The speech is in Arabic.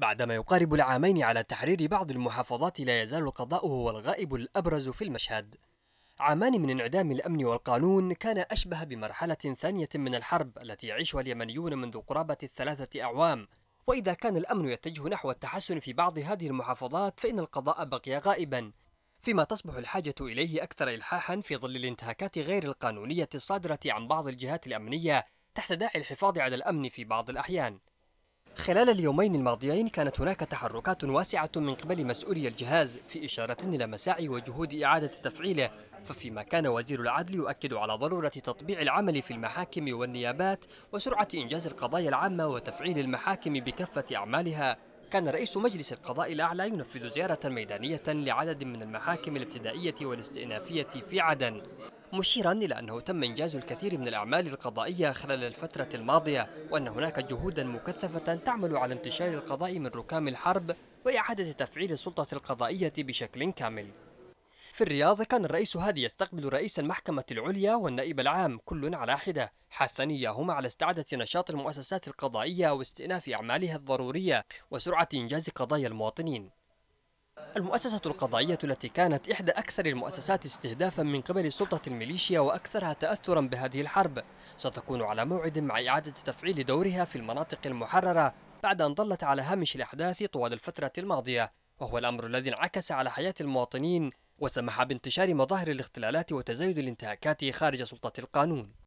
بعدما يقارب العامين على تحرير بعض المحافظات لا يزال القضاء هو الغائب الأبرز في المشهد عامان من انعدام الأمن والقانون كان أشبه بمرحلة ثانية من الحرب التي يعيشها اليمنيون منذ قرابة الثلاثة أعوام وإذا كان الأمن يتجه نحو التحسن في بعض هذه المحافظات فإن القضاء بقي غائبا فيما تصبح الحاجة إليه أكثر إلحاحا في ظل الانتهاكات غير القانونية الصادرة عن بعض الجهات الأمنية تحت داعي الحفاظ على الأمن في بعض الأحيان خلال اليومين الماضيين كانت هناك تحركات واسعة من قبل مسؤولي الجهاز في إشارة إلى مساعي وجهود إعادة تفعيله ففيما كان وزير العدل يؤكد على ضرورة تطبيع العمل في المحاكم والنيابات وسرعة إنجاز القضايا العامة وتفعيل المحاكم بكافة أعمالها كان رئيس مجلس القضاء الأعلى ينفذ زيارة ميدانية لعدد من المحاكم الابتدائية والاستئنافية في عدن مشيرا إلى أنه تم إنجاز الكثير من الأعمال القضائية خلال الفترة الماضية وأن هناك جهودا مكثفة تعمل على انتشار القضاء من ركام الحرب وإعادة تفعيل السلطة القضائية بشكل كامل في الرياض كان الرئيس هادي يستقبل رئيس المحكمة العليا والنائب العام كل على حدة حثا إياهما على استعادة نشاط المؤسسات القضائية واستئناف أعمالها الضرورية وسرعة إنجاز قضايا المواطنين المؤسسة القضائية التي كانت إحدى أكثر المؤسسات استهدافا من قبل سلطة الميليشيا وأكثرها تأثرا بهذه الحرب ستكون على موعد مع إعادة تفعيل دورها في المناطق المحررة بعد أن ظلت على هامش الأحداث طوال الفترة الماضية وهو الأمر الذي انعكس على حياة المواطنين وسمح بانتشار مظاهر الاختلالات وتزايد الانتهاكات خارج سلطة القانون